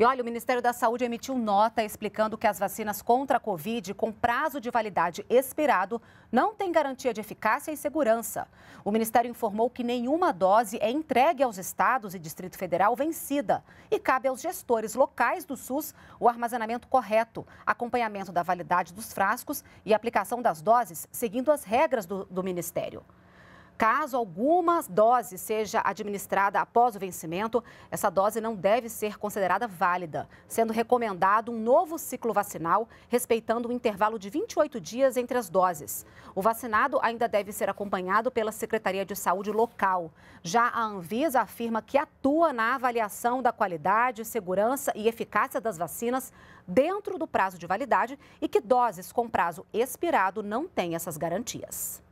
E olha, o Ministério da Saúde emitiu nota explicando que as vacinas contra a Covid com prazo de validade expirado não têm garantia de eficácia e segurança. O Ministério informou que nenhuma dose é entregue aos estados e Distrito Federal vencida e cabe aos gestores locais do SUS o armazenamento correto, acompanhamento da validade dos frascos e aplicação das doses seguindo as regras do, do Ministério. Caso alguma dose seja administrada após o vencimento, essa dose não deve ser considerada válida, sendo recomendado um novo ciclo vacinal, respeitando o um intervalo de 28 dias entre as doses. O vacinado ainda deve ser acompanhado pela Secretaria de Saúde local. Já a Anvisa afirma que atua na avaliação da qualidade, segurança e eficácia das vacinas dentro do prazo de validade e que doses com prazo expirado não têm essas garantias.